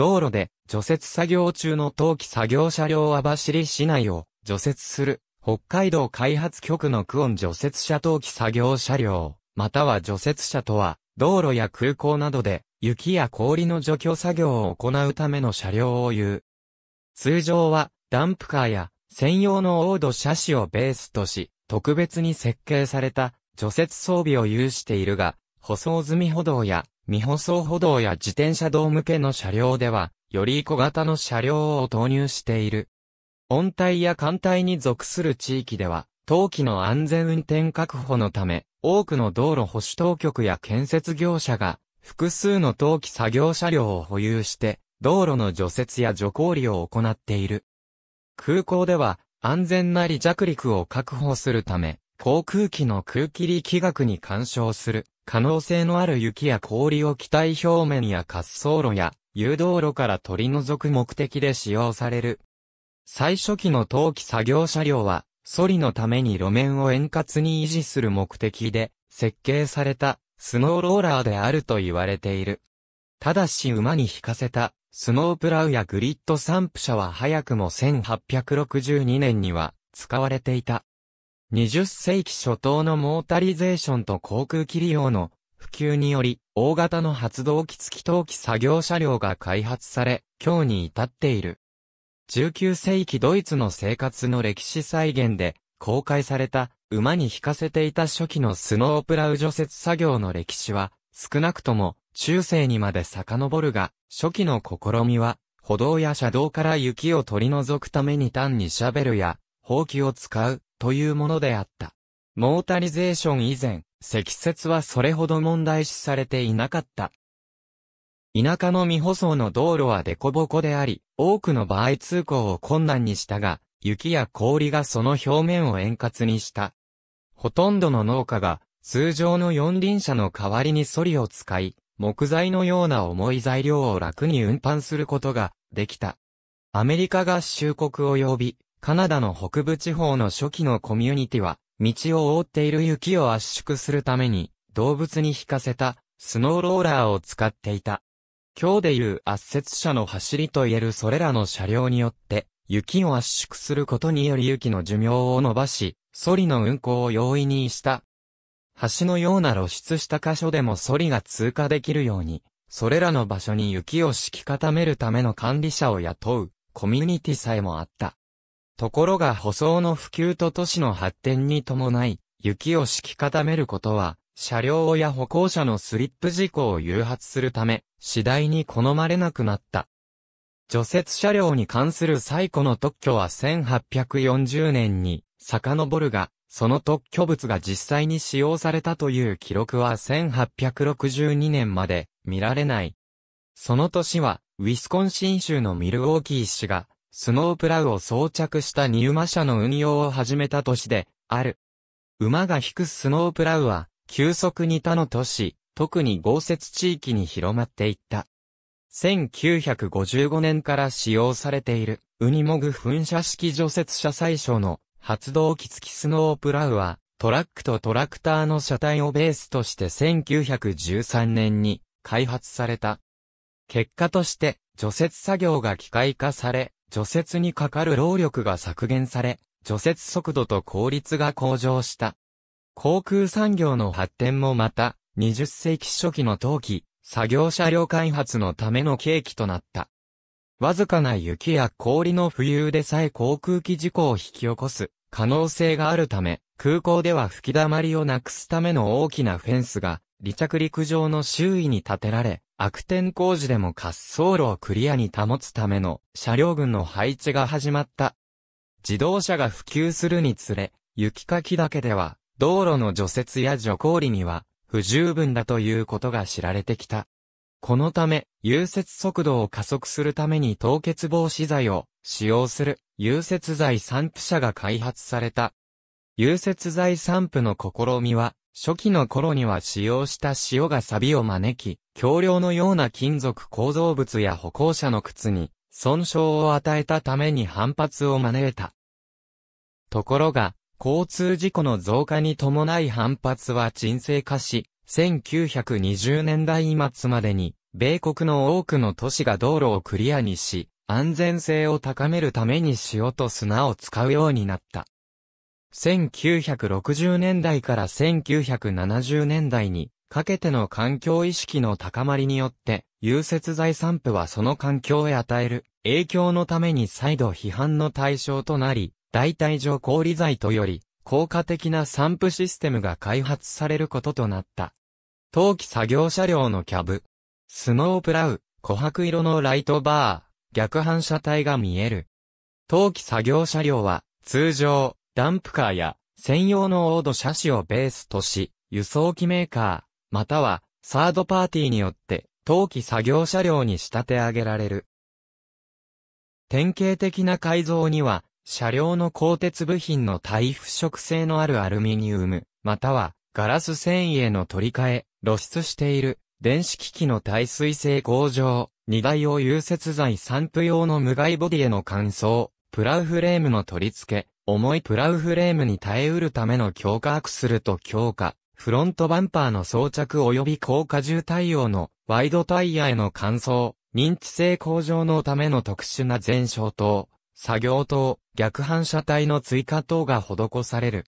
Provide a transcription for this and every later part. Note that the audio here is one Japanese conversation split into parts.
道路で除雪作業中の陶器作業車両網走市内を除雪する北海道開発局のクオン除雪車陶器作業車両、または除雪車とは、道路や空港などで雪や氷の除去作業を行うための車両を言う。通常はダンプカーや専用のオード車種をベースとし、特別に設計された除雪装備を有しているが、舗装済み歩道や未舗装歩道や自転車道向けの車両では、より小型の車両を投入している。温帯や寒帯に属する地域では、冬季の安全運転確保のため、多くの道路保守当局や建設業者が、複数の冬季作業車両を保有して、道路の除雪や除氷を行っている。空港では、安全な離着陸を確保するため、航空機の空気力学に干渉する可能性のある雪や氷を機体表面や滑走路や誘導路から取り除く目的で使用される。最初期の冬季作業車両は、ソリのために路面を円滑に維持する目的で設計されたスノーローラーであると言われている。ただし馬に引かせたスノープラウやグリッド散布車は早くも1862年には使われていた。20世紀初頭のモータリゼーションと航空機利用の普及により、大型の発動機付き陶器作業車両が開発され、今日に至っている。19世紀ドイツの生活の歴史再現で、公開された馬に引かせていた初期のスノープラウ除雪作業の歴史は、少なくとも中世にまで遡るが、初期の試みは、歩道や車道から雪を取り除くために単にシャベルや、ほうきを使うというものであった。モータリゼーション以前、積雪はそれほど問題視されていなかった。田舎の未舗装の道路は凸凹であり、多くの場合通行を困難にしたが、雪や氷がその表面を円滑にした。ほとんどの農家が、通常の四輪車の代わりにソリを使い、木材のような重い材料を楽に運搬することができた。アメリカ合衆国及びカナダの北部地方の初期のコミュニティは、道を覆っている雪を圧縮するために、動物に引かせた、スノーローラーを使っていた。今日でいう圧雪車の走りといえるそれらの車両によって、雪を圧縮することにより雪の寿命を伸ばし、ソリの運行を容易にした。橋のような露出した箇所でもソリが通過できるように、それらの場所に雪を敷き固めるための管理者を雇う、コミュニティさえもあった。ところが舗装の普及と都市の発展に伴い、雪を敷き固めることは、車両や歩行者のスリップ事故を誘発するため、次第に好まれなくなった。除雪車両に関する最古の特許は1840年に遡るが、その特許物が実際に使用されたという記録は1862年まで見られない。その年は、ウィスコンシン州のミルウォーキー市がスノープラウを装着した荷馬車の運用を始めた都市で、ある。馬が引くスノープラウは、急速に他の都市、特に豪雪地域に広まっていった。1955年から使用されている、ウニモグ噴射式除雪車最初の発動機付きスノープラウは、トラックとトラクターの車体をベースとして1913年に開発された。結果として、除雪作業が機械化され、除雪にかかる労力が削減され、除雪速度と効率が向上した。航空産業の発展もまた、20世紀初期の冬季、作業車両開発のための契機となった。わずかな雪や氷の浮遊でさえ航空機事故を引き起こす可能性があるため、空港では吹き溜まりをなくすための大きなフェンスが、離着陸場の周囲に建てられ、悪天工事でも滑走路をクリアに保つための車両群の配置が始まった。自動車が普及するにつれ、雪かきだけでは、道路の除雪や除氷には不十分だということが知られてきた。このため、融雪速度を加速するために凍結防止剤を使用する融雪剤散布車が開発された。融雪剤散布の試みは、初期の頃には使用した塩が錆を招き、橋梁のような金属構造物や歩行者の靴に損傷を与えたために反発を招いた。ところが、交通事故の増加に伴い反発は沈静化し、1920年代末までに、米国の多くの都市が道路をクリアにし、安全性を高めるために塩と砂を使うようになった。1960年代から1970年代にかけての環境意識の高まりによって、融雪剤散布はその環境へ与える影響のために再度批判の対象となり、代替上氷剤とより、効果的な散布システムが開発されることとなった。当期作業車両のキャブ、スノープラウ、琥珀色のライトバー、逆反射体が見える。当期作業車両は、通常、ダンプカーや、専用のオード車種をベースとし、輸送機メーカー、または、サードパーティーによって、冬季作業車両に仕立て上げられる。典型的な改造には、車両の鋼鉄部品の耐腐食性のあるアルミニウム、またはガラス繊維への取り替え、露出している電子機器の耐水性向上、荷台用融雪剤散布用の無害ボディへの乾燥、プラウフレームの取り付け、重いプラウフレームに耐えうるための強化アクスルと強化、フロントバンパーの装着及び高荷重対応のワイドタイヤへの換装、認知性向上のための特殊な前哨灯、作業灯、逆反射体の追加等が施される。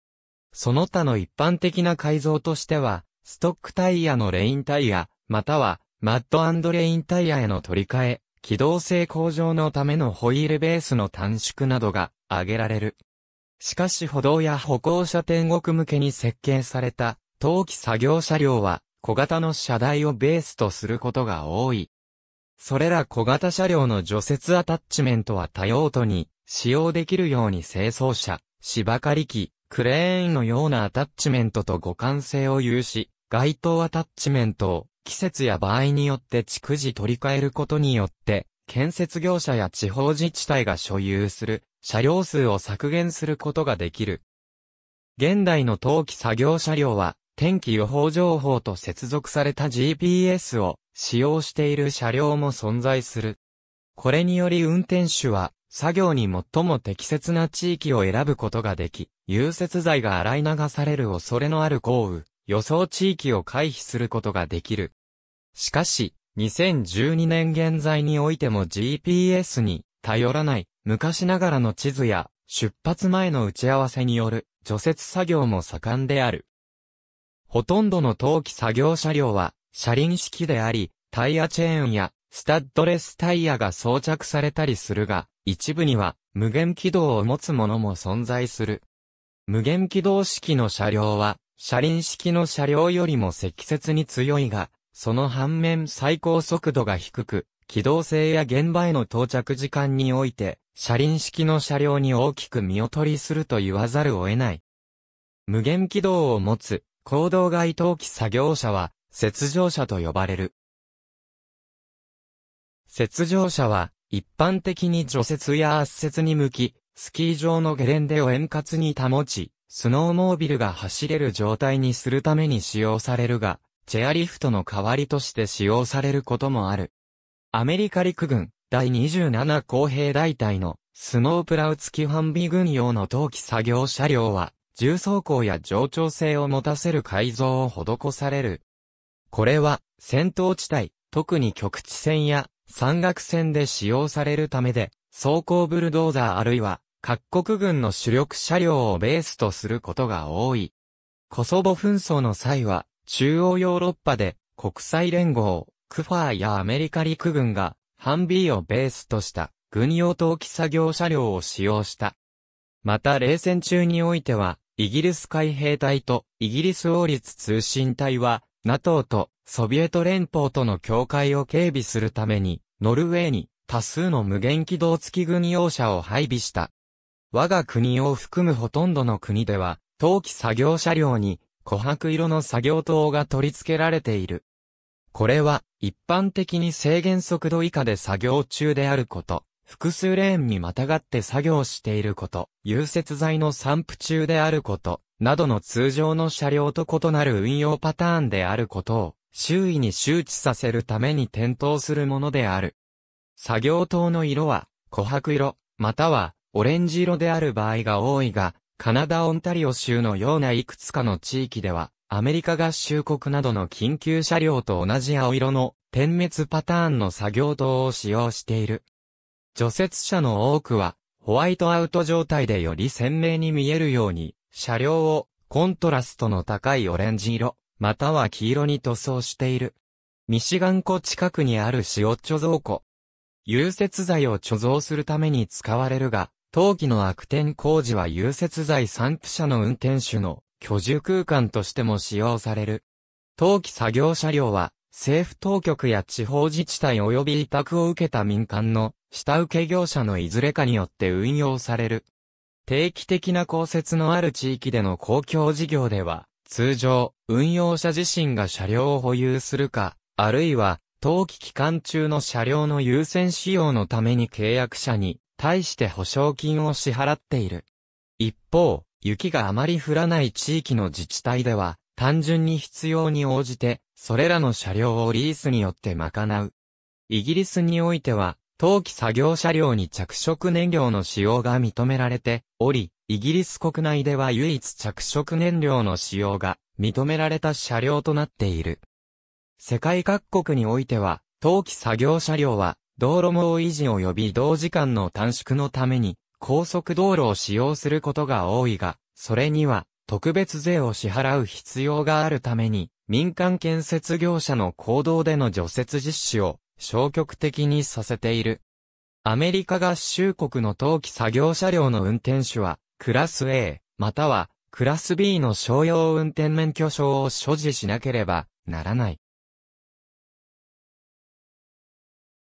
その他の一般的な改造としては、ストックタイヤのレインタイヤ、または、マッドレインタイヤへの取り替え、機動性向上のためのホイールベースの短縮などが挙げられる。しかし歩道や歩行者天国向けに設計された冬季作業車両は小型の車台をベースとすることが多い。それら小型車両の除雪アタッチメントは多用途に使用できるように清掃車、芝刈り機、クレーンのようなアタッチメントと互換性を有し、街灯アタッチメントを季節や場合によって逐次取り替えることによって、建設業者や地方自治体が所有する車両数を削減することができる。現代の冬季作業車両は天気予報情報と接続された GPS を使用している車両も存在する。これにより運転手は作業に最も適切な地域を選ぶことができ、融雪剤が洗い流される恐れのある降雨、予想地域を回避することができる。しかし、2012年現在においても GPS に頼らない昔ながらの地図や出発前の打ち合わせによる除雪作業も盛んである。ほとんどの冬季作業車両は、車輪式であり、タイヤチェーンや、スタッドレスタイヤが装着されたりするが、一部には、無限軌道を持つものも存在する。無限軌道式の車両は、車輪式の車両よりも積雪に強いが、その反面最高速度が低く、機動性や現場への到着時間において、車輪式の車両に大きく見劣りすると言わざるを得ない。無限軌道を持つ、行動外登記作業者は、雪上者と呼ばれる。雪上者は、一般的に除雪や圧雪に向き、スキー場のゲレンデを円滑に保ち、スノーモービルが走れる状態にするために使用されるが、チェアリフトの代わりとして使用されることもある。アメリカ陸軍第27工兵大隊のスノープラウ付きハンビ軍用の冬季作業車両は重装甲や上長性を持たせる改造を施される。これは、戦闘地帯、特に局地戦や山岳戦で使用されるためで、装甲ブルドーザーあるいは、各国軍の主力車両をベースとすることが多い。コソボ紛争の際は、中央ヨーロッパで国際連合、クファーやアメリカ陸軍が、ハンビーをベースとした軍用投機作業車両を使用した。また冷戦中においては、イギリス海兵隊とイギリス王立通信隊は、NATO とソビエト連邦との境界を警備するために、ノルウェーに多数の無限軌道付き軍用車を配備した。我が国を含むほとんどの国では、冬季作業車両に琥珀色の作業灯が取り付けられている。これは一般的に制限速度以下で作業中であること、複数レーンにまたがって作業していること、融雪剤の散布中であること、などの通常の車両と異なる運用パターンであることを、周囲に周知させるために点灯するものである。作業灯の色は、琥珀色、または、オレンジ色である場合が多いが、カナダ・オンタリオ州のようないくつかの地域では、アメリカ合衆国などの緊急車両と同じ青色の点滅パターンの作業灯を使用している除雪車の多くは、ホワイトアウト状態でより鮮明に見えるように、車両をコントラストの高いオレンジ色、または黄色に塗装している。ミシガン湖近くにある塩貯蔵庫。融雪剤を貯蔵するために使われるが、陶器の悪天工事は融雪剤散布車の運転手の居住空間としても使用される。冬季作業車両は政府当局や地方自治体及び委託を受けた民間の下請け業者のいずれかによって運用される。定期的な公設のある地域での公共事業では、通常、運用者自身が車両を保有するか、あるいは、冬季期間中の車両の優先使用のために契約者に対して保証金を支払っている。一方、雪があまり降らない地域の自治体では、単純に必要に応じて、それらの車両をリースによって賄う。イギリスにおいては、当期作業車両に着色燃料の使用が認められており、イギリス国内では唯一着色燃料の使用が認められた車両となっている。世界各国においては、当期作業車両は、道路網維持及び同時間の短縮のために、高速道路を使用することが多いが、それには、特別税を支払う必要があるために、民間建設業者の行動での除雪実施を消極的にさせている。アメリカ合衆国の冬季作業車両の運転手は、クラス A、または、クラス B の商用運転免許証を所持しなければならない。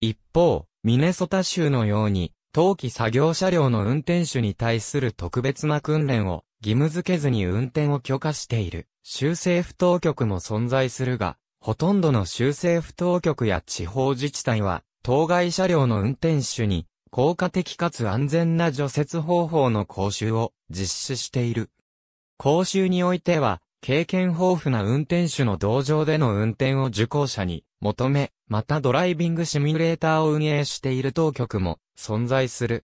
一方、ミネソタ州のように、冬季作業車両の運転手に対する特別な訓練を義務付けずに運転を許可している州政府当局も存在するが、ほとんどの州政府当局や地方自治体は、当該車両の運転手に、効果的かつ安全な除雪方法の講習を実施している。講習においては、経験豊富な運転手の道場での運転を受講者に求め、またドライビングシミュレーターを運営している当局も存在する。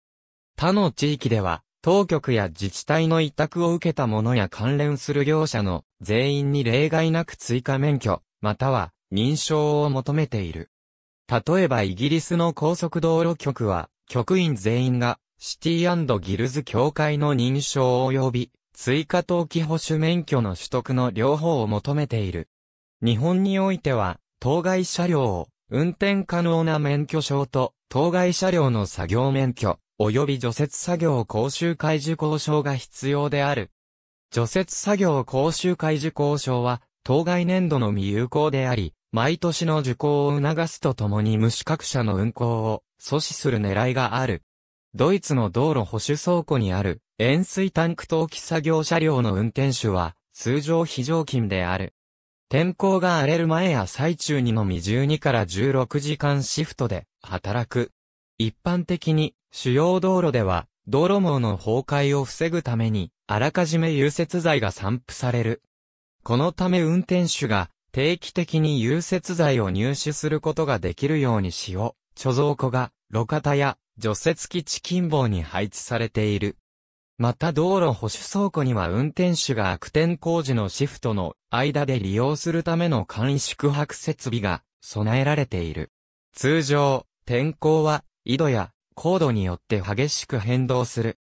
他の地域では、当局や自治体の委託を受けたものや関連する業者の全員に例外なく追加免許、または認証を求めている。例えばイギリスの高速道路局は、局員全員がシティギルズ協会の認証及び追加登記保守免許の取得の両方を求めている。日本においては、当該車両を運転可能な免許証と当該車両の作業免許、及び除雪作業講習会受講証が必要である。除雪作業講習会受講証は、当該年度の未有効であり、毎年の受講を促すとともに無資格者の運行を阻止する狙いがある。ドイツの道路保守倉庫にある塩水タンク投機作業車両の運転手は通常非常勤である。天候が荒れる前や最中にのみ12から16時間シフトで働く。一般的に、主要道路では、道路網の崩壊を防ぐために、あらかじめ融雪剤が散布される。このため運転手が、定期的に融雪剤を入手することができるようにしよう。貯蔵庫が、路肩や、除雪基地近傍に配置されている。また道路保守倉庫には運転手が悪天工事のシフトの間で利用するための簡易宿泊設備が備えられている。通常、天候は緯度や高度によって激しく変動する。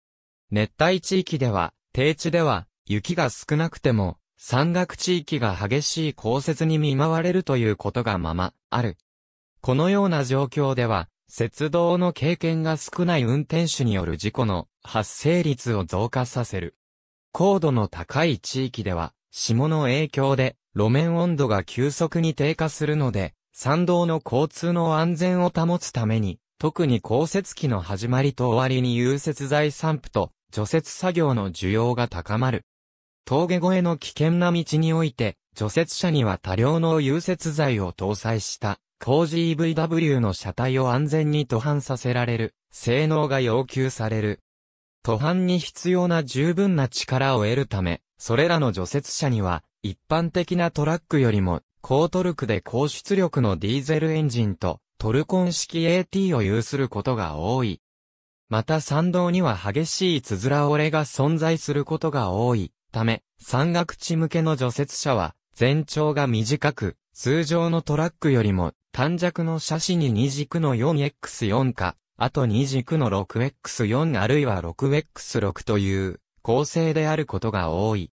熱帯地域では、低地では、雪が少なくても、山岳地域が激しい降雪に見舞われるということがまま、ある。このような状況では、雪道の経験が少ない運転手による事故の発生率を増加させる。高度の高い地域では、霜の影響で路面温度が急速に低下するので、山道の交通の安全を保つために、特に降雪期の始まりと終わりに融雪剤散布と除雪作業の需要が高まる。峠越えの危険な道において、除雪車には多量の融雪剤を搭載した工事 EVW の車体を安全に途半させられる性能が要求される。途半に必要な十分な力を得るため、それらの除雪車には、一般的なトラックよりも、高トルクで高出力のディーゼルエンジンと、トルコン式 AT を有することが多い。また参道には激しいつづら折れが存在することが多いため、山岳地向けの除雪車は全長が短く、通常のトラックよりも短尺の車種に2軸の 4X4 か、あと2軸の 6X4 あるいは 6X6 という構成であることが多い。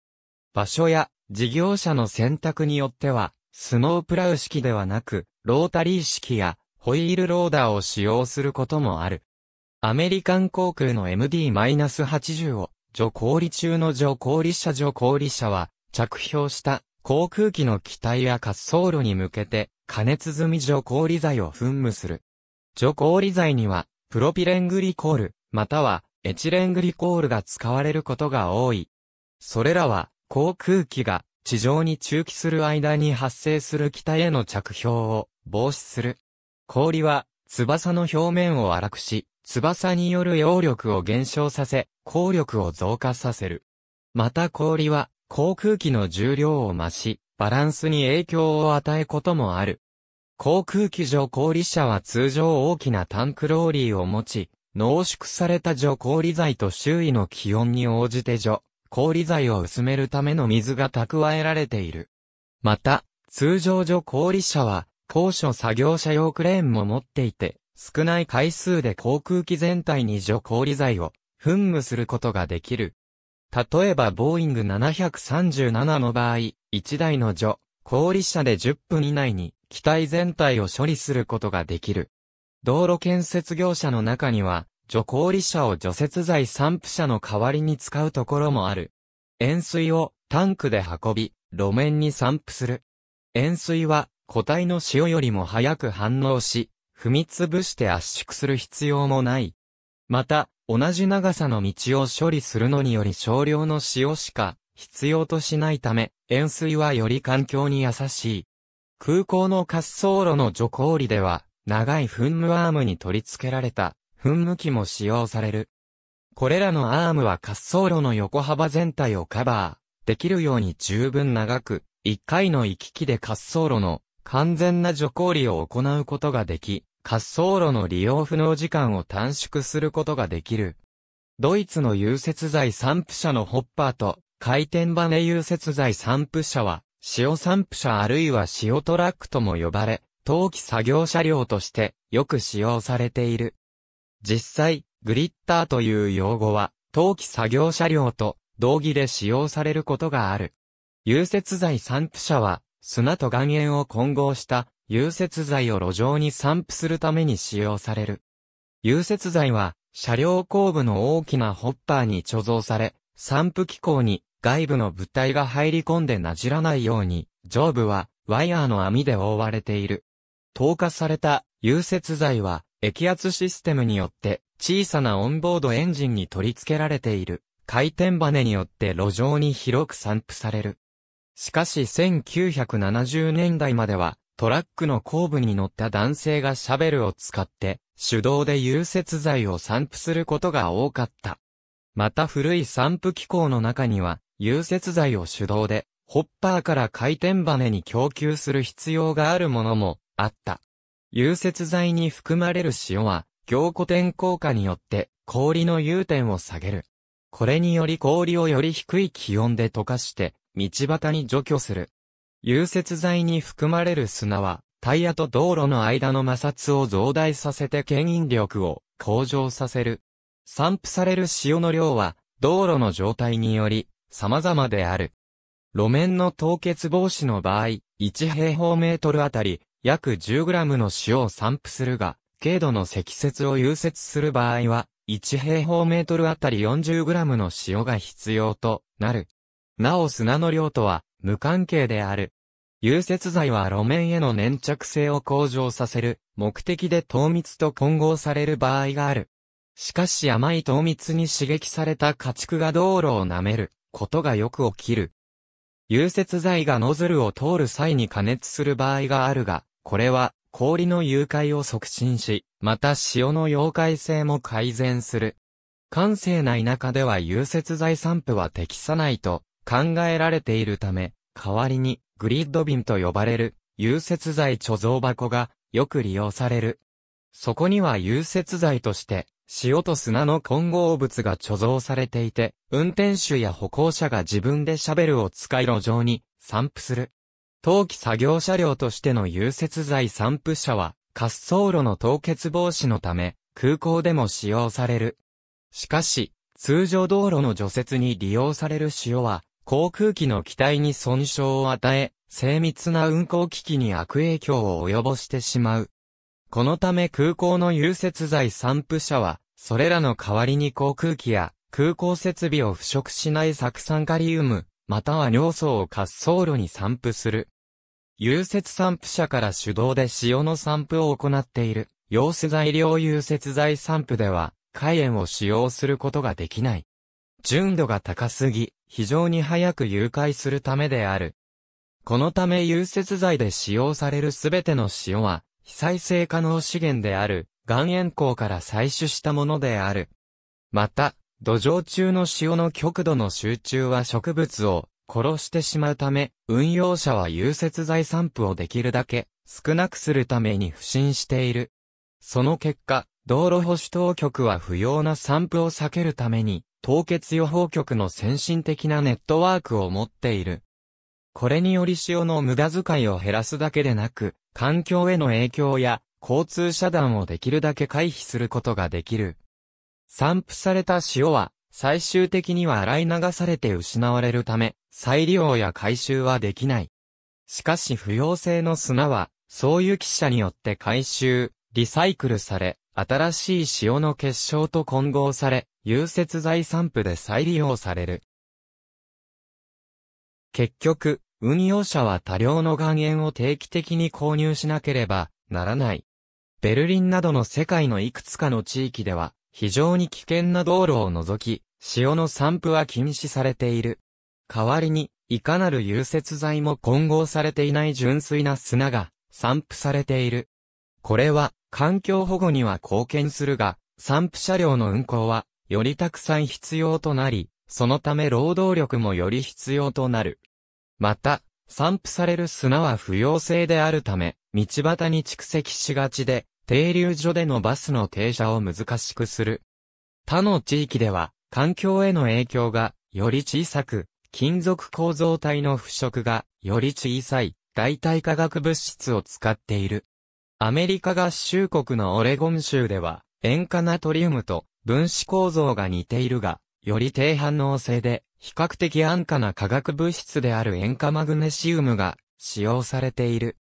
場所や事業者の選択によっては、スノープラウ式ではなく、ロータリー式やホイールローダーを使用することもある。アメリカン航空の MD-80 を、降離中の除離車除氷車は、着氷した航空機の機体や滑走路に向けて、加熱済み降理剤を噴霧する。降理剤には、プロピレングリコール、またはエチレングリコールが使われることが多い。それらは、航空機が地上に駐機する間に発生する機体への着氷を防止する氷は、翼の表面を荒くし、翼による揚力を減少させ、効力を増加させる。また氷は、航空機の重量を増し、バランスに影響を与えることもある。航空機上氷車は通常大きなタンクローリーを持ち、濃縮された除氷剤と周囲の気温に応じて除氷剤を薄めるための水が蓄えられている。また、通常除氷車は、高所作業車用クレーンも持っていて、少ない回数で航空機全体に除氷剤を噴霧することができる。例えばボーイング737の場合、1台の除氷車で10分以内に機体全体を処理することができる。道路建設業者の中には、除氷車を除雪剤散布車の代わりに使うところもある。塩水をタンクで運び、路面に散布する。塩水は固体の塩よりも早く反応し、踏みつぶして圧縮する必要もない。また、同じ長さの道を処理するのにより少量の塩しか必要としないため、塩水はより環境に優しい。空港の滑走路の除氷では、長い噴霧アームに取り付けられた噴霧器も使用される。これらのアームは滑走路の横幅全体をカバーできるように十分長く、1回の行き来で滑走路の完全な除光利を行うことができ、滑走路の利用不能時間を短縮することができる。ドイツの融雪剤散布車のホッパーと回転バネ融雪剤散布車は、塩散布車あるいは塩トラックとも呼ばれ、冬季作業車両としてよく使用されている。実際、グリッターという用語は、冬季作業車両と同義で使用されることがある。融雪剤散布車は、砂と岩塩を混合した融雪剤を路上に散布するために使用される。融雪剤は車両後部の大きなホッパーに貯蔵され、散布機構に外部の物体が入り込んでなじらないように、上部はワイヤーの網で覆われている。透過された融雪剤は液圧システムによって小さなオンボードエンジンに取り付けられている回転バネによって路上に広く散布される。しかし1970年代までは、トラックの後部に乗った男性がシャベルを使って、手動で融雪剤を散布することが多かった。また古い散布機構の中には、融雪剤を手動で、ホッパーから回転バネに供給する必要があるものもあった。融雪剤に含まれる塩は、凝固点効果によって氷の融点を下げる。これにより氷をより低い気温で溶かして、道端に除去する。融雪剤に含まれる砂は、タイヤと道路の間の摩擦を増大させて牽引力を向上させる。散布される塩の量は、道路の状態により、様々である。路面の凍結防止の場合、1平方メートルあたり、約 10g の塩を散布するが、軽度の積雪を融雪する場合は、1平方メートルあたり 40g の塩が必要となる。なお砂の量とは無関係である。融雪剤は路面への粘着性を向上させる目的で糖蜜と混合される場合がある。しかし甘い糖蜜に刺激された家畜が道路を舐めることがよく起きる。融雪剤がノズルを通る際に加熱する場合があるが、これは氷の融解を促進し、また塩の溶解性も改善する。閑性な田舎では融雪剤散布は適さないと考えられているため、代わりにグリッド瓶と呼ばれる融雪剤貯蔵箱がよく利用される。そこには融雪剤として塩と砂の混合物が貯蔵されていて、運転手や歩行者が自分でシャベルを使い路上に散布する。冬季作業車両としての融雪剤散布車は滑走路の凍結防止のため空港でも使用される。しかし、通常道路の除雪に利用される塩は航空機の機体に損傷を与え、精密な運航機器に悪影響を及ぼしてしまう。このため空港の融雪剤散布車は、それらの代わりに航空機や空港設備を腐食しない酢酸カリウム、または尿素を滑走路に散布する。融雪散布車から手動で塩の散布を行っている、溶素材料融雪剤散布では、海塩を使用することができない。純度が高すぎ、非常に早く誘拐するためである。このため融雪剤で使用されるすべての塩は、非再生可能資源である、岩塩鉱から採取したものである。また、土壌中の塩の極度の集中は植物を殺してしまうため、運用者は融雪剤散布をできるだけ少なくするために不信している。その結果、道路保守当局は不要な散布を避けるために、凍結予報局の先進的なネットワークを持っている。これにより塩の無駄遣いを減らすだけでなく、環境への影響や交通遮断をできるだけ回避することができる。散布された塩は最終的には洗い流されて失われるため、再利用や回収はできない。しかし不溶性の砂は、そういう記者によって回収、リサイクルされ、新しい塩の結晶と混合され、融雪剤散布で再利用される。結局、運用者は多量の岩塩を定期的に購入しなければならない。ベルリンなどの世界のいくつかの地域では、非常に危険な道路を除き、塩の散布は禁止されている。代わりに、いかなる融雪剤も混合されていない純粋な砂が散布されている。これは、環境保護には貢献するが、散布車両の運行はよりたくさん必要となり、そのため労働力もより必要となる。また、散布される砂は不要性であるため、道端に蓄積しがちで、停留所でのバスの停車を難しくする。他の地域では、環境への影響が、より小さく、金属構造体の腐食が、より小さい、代替化学物質を使っている。アメリカ合衆国のオレゴン州では、塩化ナトリウムと分子構造が似ているが、より低反応性で、比較的安価な化学物質である塩化マグネシウムが使用されている。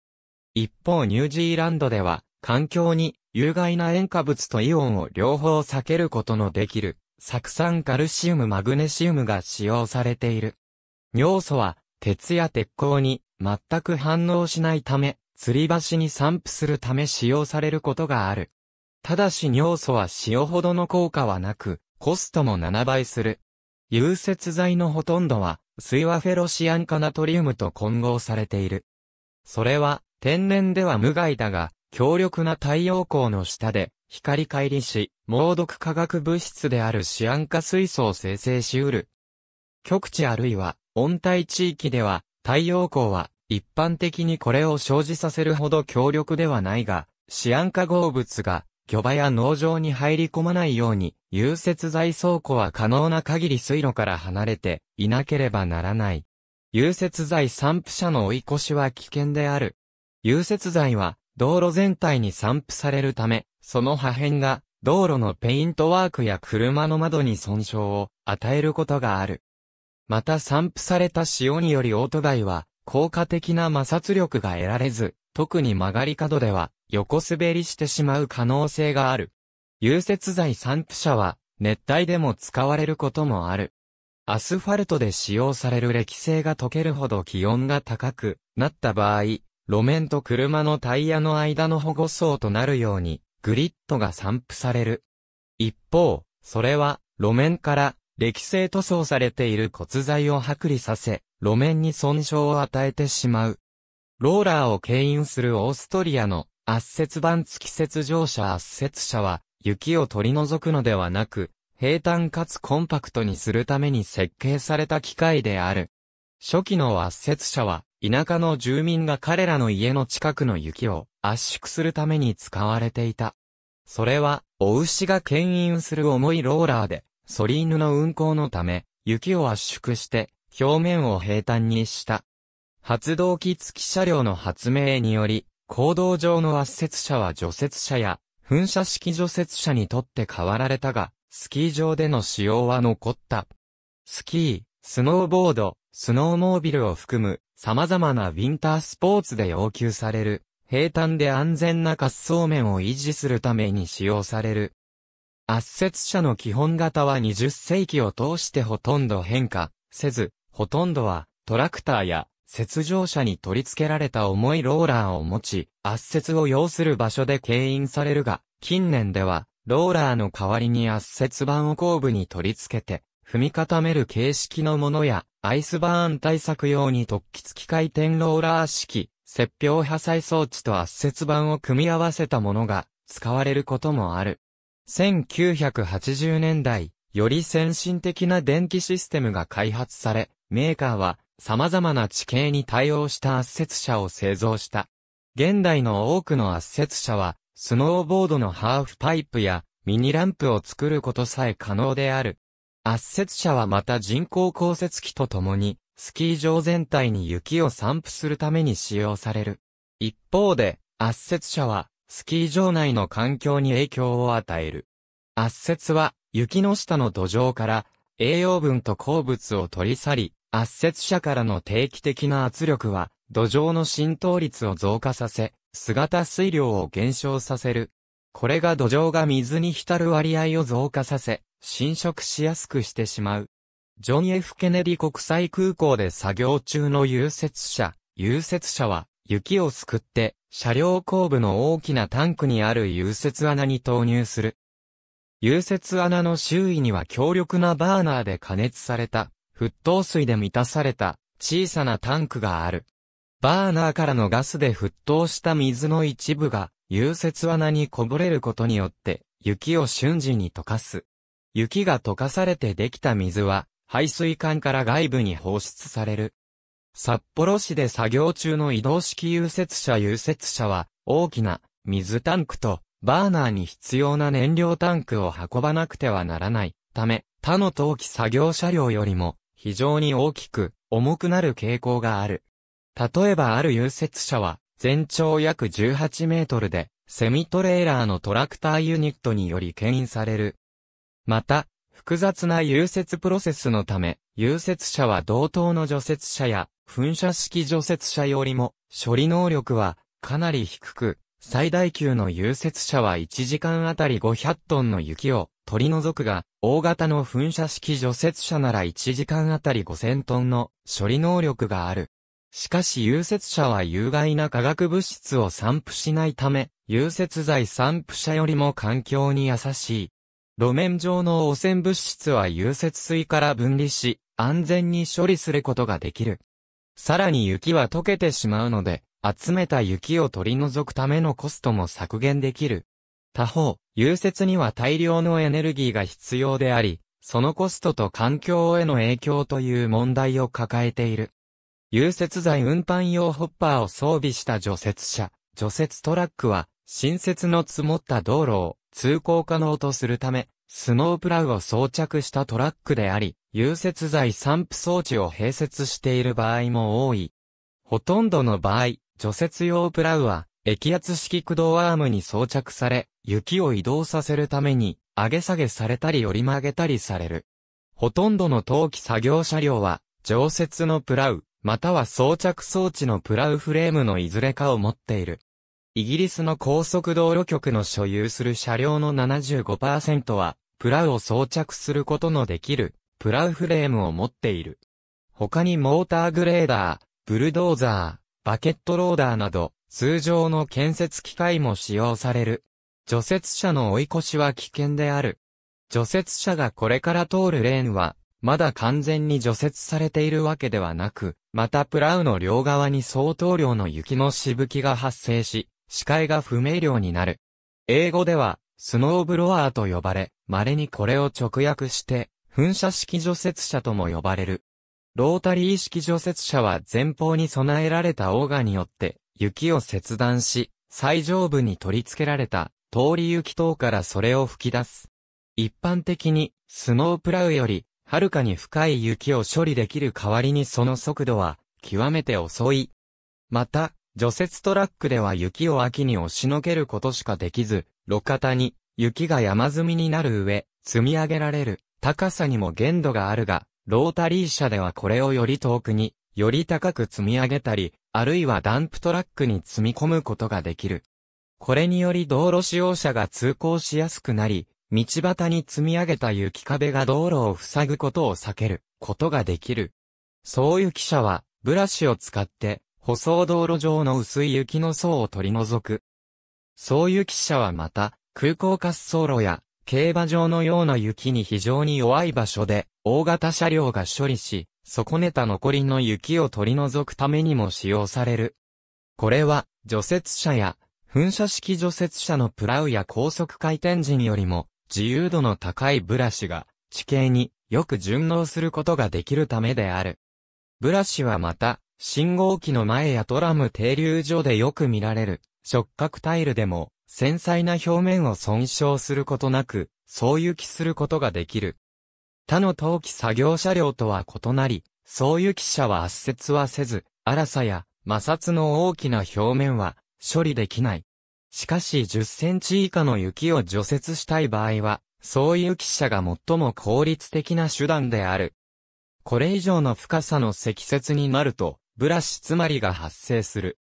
一方ニュージーランドでは、環境に有害な塩化物とイオンを両方避けることのできる、酢酸カルシウムマグネシウムが使用されている。尿素は、鉄や鉄鋼に全く反応しないため、吊り橋に散布するため使用されることがある。ただし尿素は塩ほどの効果はなく、コストも7倍する。融雪剤のほとんどは、水和フェロシアン化ナトリウムと混合されている。それは、天然では無害だが、強力な太陽光の下で、光乖離し、猛毒化学物質であるシアン化水素を生成し得る。極地あるいは、温帯地域では、太陽光は、一般的にこれを生じさせるほど強力ではないが、シアン化合物が巨場や農場に入り込まないように、融雪剤倉庫は可能な限り水路から離れていなければならない。融雪剤散布車の追い越しは危険である。融雪剤は道路全体に散布されるため、その破片が道路のペイントワークや車の窓に損傷を与えることがある。また散布された塩によりオートガイは効果的な摩擦力が得られず、特に曲がり角では横滑りしてしまう可能性がある。融雪剤散布車は、熱帯でも使われることもある。アスファルトで使用される歴性が溶けるほど気温が高くなった場合、路面と車のタイヤの間の保護層となるように、グリッドが散布される。一方、それは、路面から歴性塗装されている骨材を剥離させ、路面に損傷を与えてしまう。ローラーを牽引するオーストリアの圧雪板付き雪上車圧雪車は、雪を取り除くのではなく、平坦かつコンパクトにするために設計された機械である。初期の圧雪車は、田舎の住民が彼らの家の近くの雪を圧縮するために使われていた。それは、お牛が牽引する重いローラーで、ソリ犬の運行のため、雪を圧縮して、表面を平坦にした。発動機付き車両の発明により、行動上の圧雪車は除雪車や、噴射式除雪車にとって変わられたが、スキー場での使用は残った。スキー、スノーボード、スノーモービルを含む様々なウィンタースポーツで要求される、平坦で安全な滑走面を維持するために使用される。圧雪車の基本型は20世紀を通してほとんど変化せず、ほとんどはトラクターや雪上車に取り付けられた重いローラーを持ち、圧雪を要する場所で牽引されるが、近年では、ローラーの代わりに圧雪板を後部に取り付けて、踏み固める形式のものや、アイスバーン対策用に突起付き回転ローラー式、雪氷破砕装置と圧雪板を組み合わせたものが使われることもある。1980年代、より先進的な電気システムが開発され、メーカーは様々な地形に対応した圧雪車を製造した。現代の多くの圧雪車は、スノーボードのハーフパイプやミニランプを作ることさえ可能である。圧雪車はまた人工降雪機とともに、スキー場全体に雪を散布するために使用される。一方で、圧雪車は、スキー場内の環境に影響を与える。圧雪は、雪の下の土壌から、栄養分と鉱物を取り去り、圧雪者からの定期的な圧力は、土壌の浸透率を増加させ、姿水量を減少させる。これが土壌が水に浸る割合を増加させ、浸食しやすくしてしまう。ジョン・ F・ ケネディ国際空港で作業中の融雪車、融雪車は、雪をすくって、車両後部の大きなタンクにある融雪穴に投入する。融雪穴の周囲には強力なバーナーで加熱された沸騰水で満たされた小さなタンクがある。バーナーからのガスで沸騰した水の一部が、融雪罠にこぼれることによって、雪を瞬時に溶かす。雪が溶かされてできた水は、排水管から外部に放出される。札幌市で作業中の移動式融雪車融雪車は、大きな水タンクとバーナーに必要な燃料タンクを運ばなくてはならないため、他の陶器作業車両よりも非常に大きく、重くなる傾向がある。例えばある融雪車は、全長約18メートルで、セミトレーラーのトラクターユニットにより牽引される。また、複雑な融雪プロセスのため、融雪車は同等の除雪車や、噴射式除雪車よりも、処理能力は、かなり低く、最大級の融雪車は1時間あたり500トンの雪を取り除くが、大型の噴射式除雪車なら1時間あたり5000トンの処理能力がある。しかし融雪車は有害な化学物質を散布しないため、融雪剤散布車よりも環境に優しい。路面上の汚染物質は融雪水から分離し、安全に処理することができる。さらに雪は溶けてしまうので、集めた雪を取り除くためのコストも削減できる。他方、融雪には大量のエネルギーが必要であり、そのコストと環境への影響という問題を抱えている。融雪剤運搬用ホッパーを装備した除雪車、除雪トラックは、新雪の積もった道路を通行可能とするため、スノープラウを装着したトラックであり、融雪剤散布装置を併設している場合も多い。ほとんどの場合、除雪用プラウは、液圧式駆動アームに装着され、雪を移動させるために、上げ下げされたり折り曲げたりされる。ほとんどの冬季作業車両は、常設のプラウ、または装着装置のプラウフレームのいずれかを持っている。イギリスの高速道路局の所有する車両の75%は、プラウを装着することのできる、プラウフレームを持っている。他にモーターグレーダー、ブルドーザー、バケットローダーなど、通常の建設機械も使用される。除雪車の追い越しは危険である。除雪車がこれから通るレーンは、まだ完全に除雪されているわけではなく、またプラウの両側に相当量の雪のしぶきが発生し、視界が不明瞭になる。英語では、スノーブロワーと呼ばれ、稀にこれを直訳して、噴射式除雪車とも呼ばれる。ロータリー式除雪車は前方に備えられたオーガによって、雪を切断し、最上部に取り付けられた通り雪等からそれを吹き出す。一般的に、スノープラウより、はるかに深い雪を処理できる代わりにその速度は、極めて遅い。また、除雪トラックでは雪を秋に押しのけることしかできず、路肩に雪が山積みになる上、積み上げられる高さにも限度があるが、ロータリー車ではこれをより遠くにより高く積み上げたり、あるいはダンプトラックに積み込むことができる。これにより道路使用者が通行しやすくなり、道端に積み上げた雪壁が道路を塞ぐことを避けることができる。そういう汽車は、ブラシを使って、舗装道路上の薄い雪の層を取り除く。そういう汽車はまた、空港滑走路や、競馬場のような雪に非常に弱い場所で、大型車両が処理し、損ねた残りの雪を取り除くためにも使用される。これは、除雪車や、噴射式除雪車のプラウや高速回転陣よりも、自由度の高いブラシが、地形によく順応することができるためである。ブラシはまた、信号機の前やトラム停留所でよく見られる、触覚タイルでも、繊細な表面を損傷することなく、そう行きすることができる。他の陶器作業車両とは異なり、総機車は圧雪はせず、粗さや摩擦の大きな表面は処理できない。しかし10センチ以下の雪を除雪したい場合は、総機車が最も効率的な手段である。これ以上の深さの積雪になると、ブラシつまりが発生する。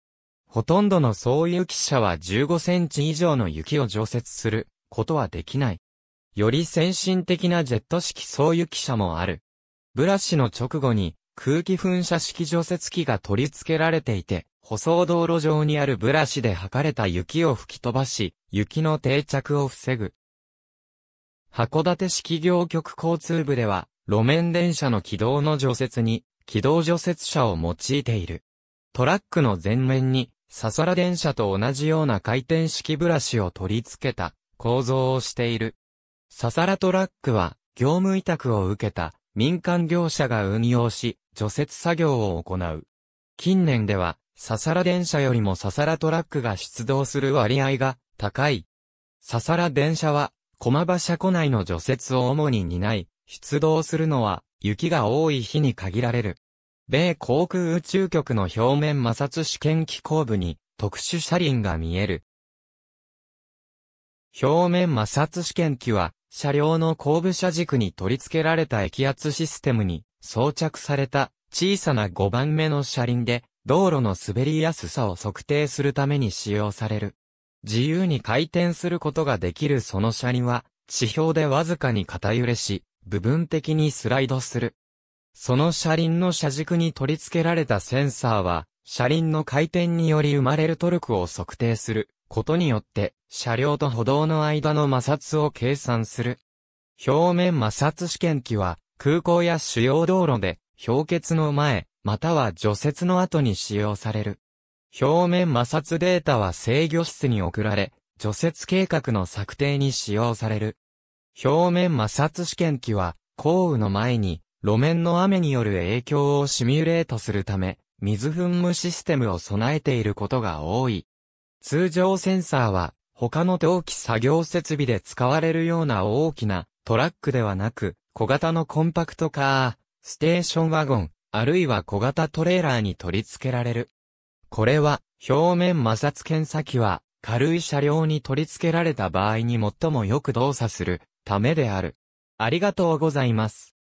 ほとんどの総機車は15センチ以上の雪を除雪することはできない。より先進的なジェット式総油機車もある。ブラシの直後に空気噴射式除雪機が取り付けられていて、舗装道路上にあるブラシで測れた雪を吹き飛ばし、雪の定着を防ぐ。函館市企業局交通部では、路面電車の軌道の除雪に、軌道除雪車を用いている。トラックの前面に、ササラ電車と同じような回転式ブラシを取り付けた構造をしている。ササラトラックは、業務委託を受けた民間業者が運用し、除雪作業を行う。近年では、ササラ電車よりもササラトラックが出動する割合が高い。ササラ電車は、駒場車庫内の除雪を主に担い、出動するのは、雪が多い日に限られる。米航空宇宙局の表面摩擦試験機構部に特殊車輪が見える。表面摩擦試験機は、車両の後部車軸に取り付けられた液圧システムに装着された小さな5番目の車輪で、道路の滑りやすさを測定するために使用される。自由に回転することができるその車輪は、地表でわずかに偏揺れし、部分的にスライドする。その車輪の車軸に取り付けられたセンサーは、車輪の回転により生まれるトルクを測定することによって、車両と歩道の間の摩擦を計算する。表面摩擦試験機は、空港や主要道路で、氷結の前、または除雪の後に使用される。表面摩擦データは制御室に送られ、除雪計画の策定に使用される。表面摩擦試験機は、降雨の前に、路面の雨による影響をシミュレートするため、水噴霧システムを備えていることが多い。通常センサーは他の同期作業設備で使われるような大きなトラックではなく小型のコンパクトカー、ステーションワゴン、あるいは小型トレーラーに取り付けられる。これは表面摩擦検査機は軽い車両に取り付けられた場合に最もよく動作するためである。ありがとうございます。